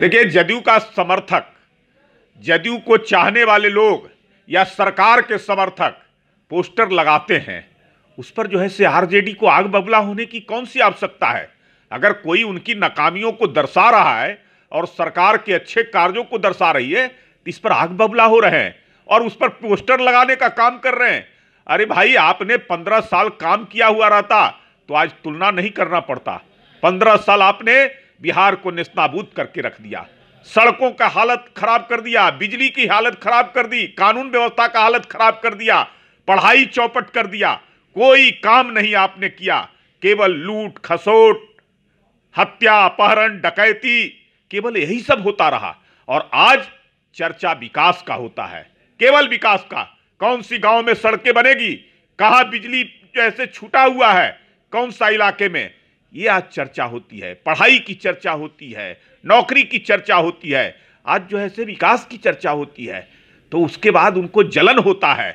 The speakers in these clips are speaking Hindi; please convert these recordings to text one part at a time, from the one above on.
देखिए जदयू का समर्थक जदयू को चाहने वाले लोग या सरकार के समर्थक पोस्टर लगाते हैं उस पर जो है से आरजेडी को आग बबला होने की कौन सी आवश्यकता है अगर कोई उनकी नाकामियों को दर्शा रहा है और सरकार के अच्छे कार्यों को दर्शा रही है तो इस पर आग बबला हो रहे हैं और उस पर पोस्टर लगाने का काम कर रहे हैं अरे भाई आपने पंद्रह साल काम किया हुआ रहता तो आज तुलना नहीं करना पड़ता पंद्रह साल आपने बिहार को निस्ताबूत करके रख दिया सड़कों का हालत खराब कर दिया बिजली की हालत खराब कर दी कानून व्यवस्था का हालत खराब कर दिया पढ़ाई चौपट कर दिया कोई काम नहीं आपने किया केवल लूट खसोट हत्या अपहरण डकैती केवल यही सब होता रहा और आज चर्चा विकास का होता है केवल विकास का कौन सी गांव में सड़कें बनेगी कहा बिजली जैसे छूटा हुआ है कौन सा इलाके में ये आज चर्चा होती है पढ़ाई की चर्चा होती है नौकरी की चर्चा होती है आज जो है से विकास की चर्चा होती है तो उसके बाद उनको जलन होता है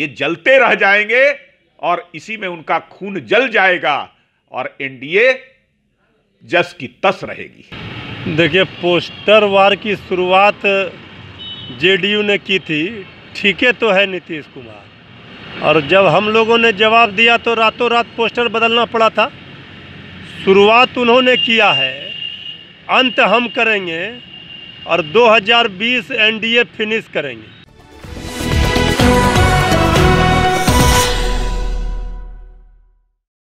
ये जलते रह जाएंगे और इसी में उनका खून जल जाएगा और एनडीए जस की तस रहेगी देखिए पोस्टर वार की शुरुआत जेडीयू ने की थी ठीक है तो है नीतीश कुमार और जब हम लोगों ने जवाब दिया तो रातों रात पोस्टर बदलना पड़ा था शुरुआत उन्होंने किया है अंत हम करेंगे और 2020 एनडीए फिनिश करेंगे